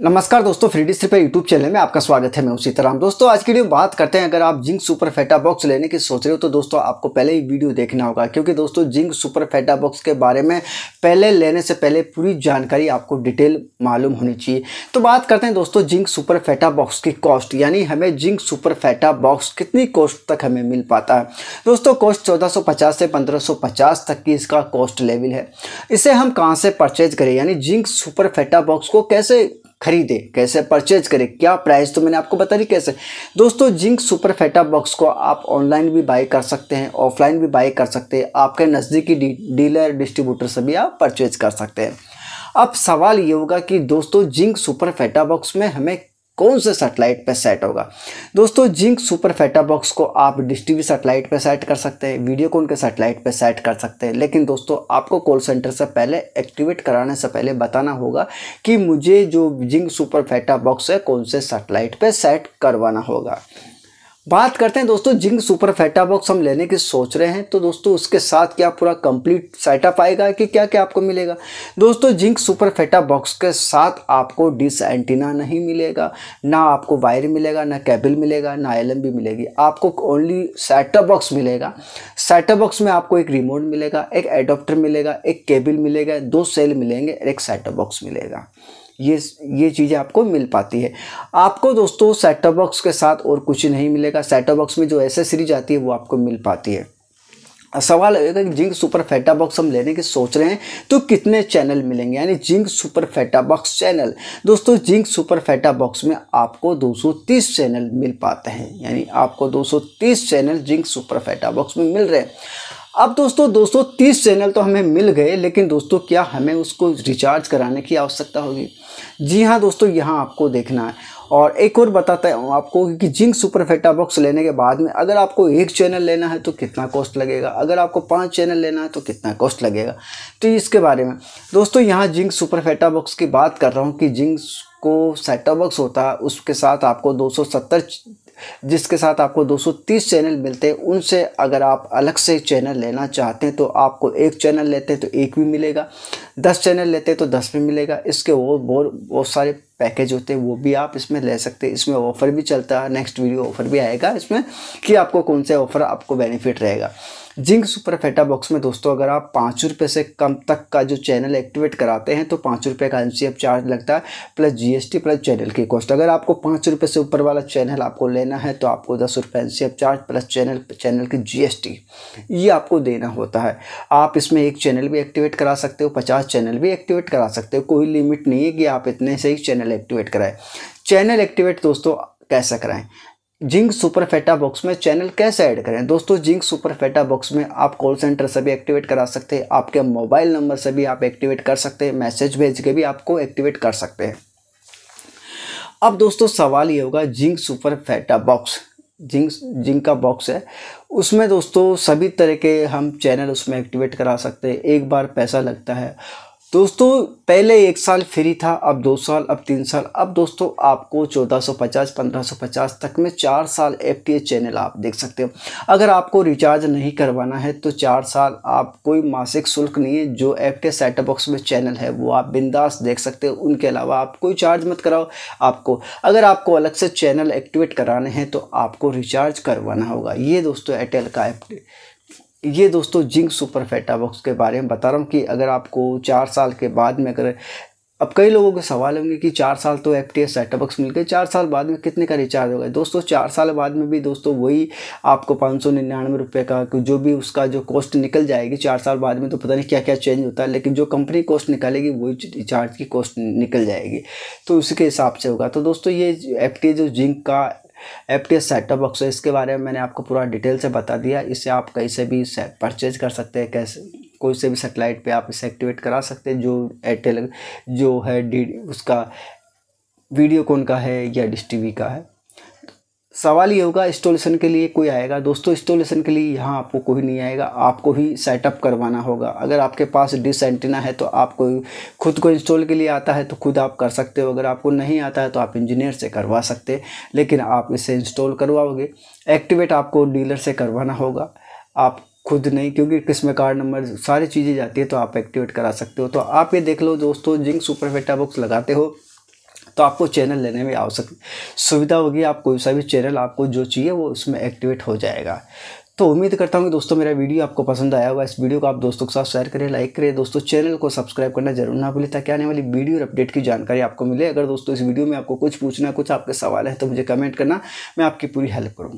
नमस्कार दोस्तों फ्री डिस्ट्री पर यूट्यूब चैनल में आपका स्वागत है मैं उसी तरह दोस्तों आज की वीडियो बात करते हैं अगर आप जिंक सुपर फैटा बॉक्स लेने की सोच रहे हो तो दोस्तों आपको पहले ही वीडियो देखना होगा क्योंकि दोस्तों जिंक सुपर फैटा बॉक्स के बारे में पहले लेने से पहले पूरी जानकारी आपको डिटेल मालूम होनी चाहिए तो बात करते हैं दोस्तों जिंक सुपर फैटा बॉक्स की कॉस्ट यानी हमें जिंक सुपर फैटा बॉक्स कितनी कॉस्ट तक हमें मिल पाता है दोस्तों कॉस्ट चौदह से पंद्रह तक की इसका कॉस्ट लेवल है इसे हम कहाँ से परचेज करें यानी जिंक सुपर फैटा बॉक्स को कैसे खरीदे कैसे परचेज करें क्या प्राइस तो मैंने आपको बता दी कैसे दोस्तों जिंक सुपर फेटा बॉक्स को आप ऑनलाइन भी बाई कर सकते हैं ऑफलाइन भी बाई कर सकते हैं आपके नज़दीकी डी डीलर डिस्ट्रीब्यूटर से भी आप परचेज कर सकते हैं अब सवाल ये होगा कि दोस्तों जिंक सुपर फेटा बॉक्स में हमें कौन से सेटेलाइट पे सेट होगा दोस्तों जिंक सुपर फेटा बॉक्स को आप डिश टीवी सेटेलाइट पे सेट कर सकते हैं वीडियो कॉन के सेटेलाइट पे सेट कर सकते हैं लेकिन दोस्तों आपको कॉल सेंटर से पहले एक्टिवेट कराने से पहले बताना होगा कि मुझे जो जिंक सुपर फेटा बॉक्स है कौन से सेटेलाइट पे सेट करवाना होगा बात करते हैं दोस्तों जिंक सुपर फैटा बॉक्स हम लेने की सोच रहे हैं तो दोस्तों उसके साथ क्या पूरा कंप्लीट सेटअप आएगा कि क्या क्या आपको मिलेगा दोस्तों जिंक सुपर फैटा बॉक्स के साथ आपको डिस एंटीना नहीं मिलेगा ना आपको वायर मिलेगा ना केबल मिलेगा ना एल मिलेगी आपको ओनली सेटअप बॉक्स मिलेगा सेटअप बॉक्स में आपको एक रिमोट मिलेगा एक एडोप्टर मिलेगा एक केबल मिलेगा दो सेल मिलेंगे एक सेटअप बॉक्स मिलेगा ये ये चीज़ें आपको मिल पाती है आपको दोस्तों सेटअप बॉक्स के साथ और कुछ नहीं मिलेगा सेटअप बॉक्स में जो एसेसरीज आती है वो आपको मिल पाती है सवाल होगा कि जिंक सुपर फैटा बॉक्स हम लेने के सोच रहे हैं तो कितने चैनल मिलेंगे यानी Zing super FTA box channel दोस्तों जिंक सुपर फैटा बॉक्स में आपको 230 चैनल मिल पाते हैं यानी आपको 230 channel Zing super FTA box में मिल रहे हैं अब दोस्तों दोस्तों तीस चैनल तो हमें मिल गए लेकिन दोस्तों क्या हमें उसको रिचार्ज कराने की आवश्यकता होगी जी हाँ दोस्तों यहाँ आपको देखना है और एक और बताता हूँ आपको कि जिंक सुपर फेटा बॉक्स लेने के बाद में अगर आपको एक चैनल लेना है तो कितना कॉस्ट लगेगा अगर आपको पांच चैनल लेना है तो कितना कॉस्ट लगेगा तो इसके बारे में दोस्तों यहाँ जिंक सुपर फेटा बॉक्स की बात कर रहा हूँ कि जिंक को सेटा बॉक्स होता है उसके साथ आपको दो जिसके साथ आपको 230 चैनल मिलते हैं उनसे अगर आप अलग से चैनल लेना चाहते हैं तो आपको एक चैनल लेते हैं तो एक भी मिलेगा दस चैनल लेते हैं तो दस भी मिलेगा इसके वो बहुत सारे पैकेज होते हैं वो भी आप इसमें ले सकते हैं इसमें ऑफ़र भी चलता है नेक्स्ट वीडियो ऑफ़र भी आएगा इसमें कि आपको कौन से ऑफ़र आपको बेनिफिट रहेगा जिंक सुपर फेटा बॉक्स में दोस्तों अगर आप पाँच रुपये से कम तक का जो चैनल एक्टिवेट कराते हैं तो पाँच रुपये का एन चार्ज लगता है प्लस जीएसटी प्लस चैनल की कॉस्ट अगर आपको पाँच रुपये से ऊपर वाला चैनल आपको लेना है तो आपको दस रुपये एन चार्ज प्लस चैनल चैनल की जी ये आपको देना होता है आप इसमें एक चैनल भी एक्टिवेट करा सकते हो पचास चैनल भी एक्टिवेट करा सकते हो कोई लिमिट नहीं है कि आप इतने से ही चैनल एक्टिवेट कराएँ चैनल एक्टिवेट दोस्तों कैसे कराएं जिंक सुपर फेटा बॉक्स में चैनल कैसे ऐड करें दोस्तों जिंक सुपर फेटा बॉक्स में आप कॉल सेंटर से भी एक्टिवेट करा सकते हैं आपके मोबाइल नंबर से भी आप एक्टिवेट कर सकते हैं मैसेज भेज के भी आपको एक्टिवेट कर सकते हैं अब दोस्तों सवाल ये होगा Zing super FTA box Zing Zing का बॉक्स है उसमें दोस्तों सभी तरह के हम चैनल उसमें एक्टिवेट करा सकते हैं एक बार पैसा लगता है दोस्तों पहले एक साल फ्री था अब दो साल अब तीन साल अब दोस्तों आपको 1450 1550 तक में चार साल एफ चैनल आप देख सकते हो अगर आपको रिचार्ज नहीं करवाना है तो चार साल आप कोई मासिक शुल्क नहीं है जो एफ टी सेटअप बॉक्स में चैनल है वो आप बिंदास देख सकते हो उनके अलावा आप कोई चार्ज मत कराओ आपको अगर आपको अलग से चैनल एक्टिवेट कराने हैं तो आपको रिचार्ज करवाना होगा ये दोस्तों एयरटेल का एफ ये दोस्तों जिंक सुपर बॉक्स के बारे में बता रहा हूँ कि अगर आपको चार साल के बाद में अगर अब कई लोगों के सवाल होंगे कि चार साल तो एफ टी एस सेटाबक्स मिल गए चार साल बाद में कितने का रिचार्ज होगा दोस्तों चार साल बाद में भी दोस्तों वही आपको पाँच सौ निन्यानवे रुपये का जो भी उसका जो कॉस्ट निकल जाएगी चार साल बाद में तो पता नहीं क्या क्या चेंज होता है लेकिन जो कंपनी कॉस्ट निकालेगी वही रिचार्ज की कॉस्ट निकल जाएगी तो उसके हिसाब से होगा तो दोस्तों ये एफ टी जो जिंक का F T S setup box है इसके बारे में मैंने आपको पूरा डिटेल से बता दिया इसे आप कहीं से भी परचेज कर सकते हैं कैसे कोई से भी सेटेलाइट पे आप इसे एक्टिवेट करा सकते हैं जो एयरटेल जो है डी उसका वीडियो कौन का है या डिश टी का है सवाल ये होगा इंस्टॉलेशन के लिए कोई आएगा दोस्तों इंस्टॉलेशन के लिए यहाँ आपको कोई नहीं आएगा आपको ही सेटअप करवाना होगा अगर आपके पास डिस एंटीना है तो आपको खुद को इंस्टॉल के लिए आता है तो खुद आप कर सकते हो अगर आपको नहीं आता है तो आप इंजीनियर से करवा सकते लेकिन आप इसे इंस्टॉल करवाओगे एक्टिवेट आपको डीलर से करवाना होगा आप खुद नहीं क्योंकि में कार्ड नंबर सारी चीज़ें जाती है तो आप एक्टिवेट करा सकते हो तो आप ये देख लो दोस्तों जिंक सुपर फेटा बुक्स लगाते हो तो आपको चैनल लेने में आवश्यक सुविधा होगी आप कोई सा भी चैनल आपको जो चाहिए वो उसमें एक्टिवेट हो जाएगा तो उम्मीद करता हूँ कि दोस्तों मेरा वीडियो आपको पसंद आया होगा इस वीडियो को आप दोस्तों के साथ शेयर करें लाइक करें दोस्तों चैनल को सब्सक्राइब करना जरूर ना भूलें ताकि आने वाली वीडियो और अपडेट की जानकारी आपको मिले अगर दोस्तों इस वीडियो में आपको कुछ पूछना कुछ आपके सवाल है तो मुझे कमेंट करना मैं आपकी पूरी हेल्प करूँगा